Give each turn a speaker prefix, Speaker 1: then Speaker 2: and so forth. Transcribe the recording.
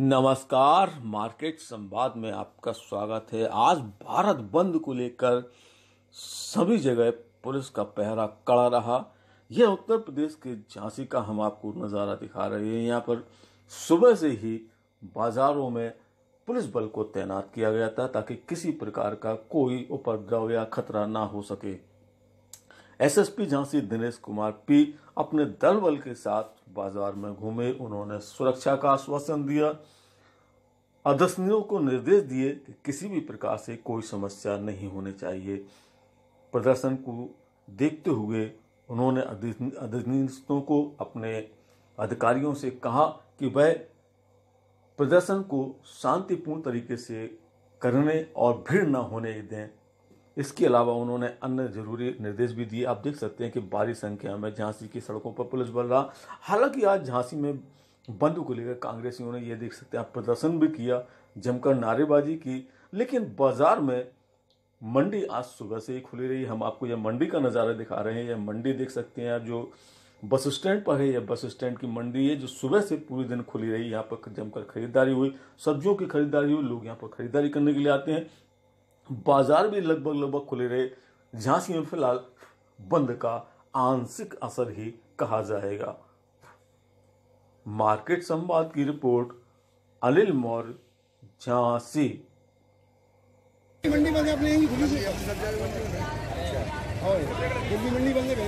Speaker 1: नमस्कार मार्केट संवाद में आपका स्वागत है आज भारत बंद को लेकर सभी जगह पुलिस का पहरा कड़ा रहा यह उत्तर प्रदेश के झांसी का हम आपको नज़ारा दिखा रहे हैं यहाँ पर सुबह से ही बाजारों में पुलिस बल को तैनात किया गया था ताकि किसी प्रकार का कोई उपद्रव या खतरा ना हो सके एसएसपी झांसी दिनेश कुमार पी अपने दल बल के साथ बाजार में घूमे उन्होंने सुरक्षा का आश्वासन दिया अधस्तनियों को निर्देश दिए कि किसी भी प्रकार से कोई समस्या नहीं होनी चाहिए प्रदर्शन को देखते हुए उन्होंने अधीनस्थों को अपने अधिकारियों से कहा कि वह प्रदर्शन को शांतिपूर्ण तरीके से करने और भीड़ न होने दें इसके अलावा उन्होंने अन्य जरूरी निर्देश भी दिए आप देख सकते हैं कि भारी संख्या में झांसी की सड़कों पर पुलिस बल रहा हालांकि आज झांसी में बंद को लेकर कांग्रेसियों ने ये देख सकते हैं प्रदर्शन भी किया जमकर नारेबाजी की लेकिन बाजार में मंडी आज सुबह से ही खुली रही हम आपको यह मंडी का नज़ारा दिखा रहे हैं यह मंडी देख सकते हैं जो बस स्टैंड पर है यह बस स्टैंड की मंडी है जो सुबह से पूरे दिन खुली रही यहाँ पर जमकर खरीदारी हुई सब्जियों की खरीदारी हुई लोग यहाँ पर खरीदारी करने के लिए आते हैं बाजार भी लगभग लगभग खुले रहे झांसी में फिलहाल बंद का आंशिक असर ही कहा जाएगा मार्केट संवाद की रिपोर्ट अनिल मौर्य झांसी मंडी बंद अपने दिल्ली मंडी बंद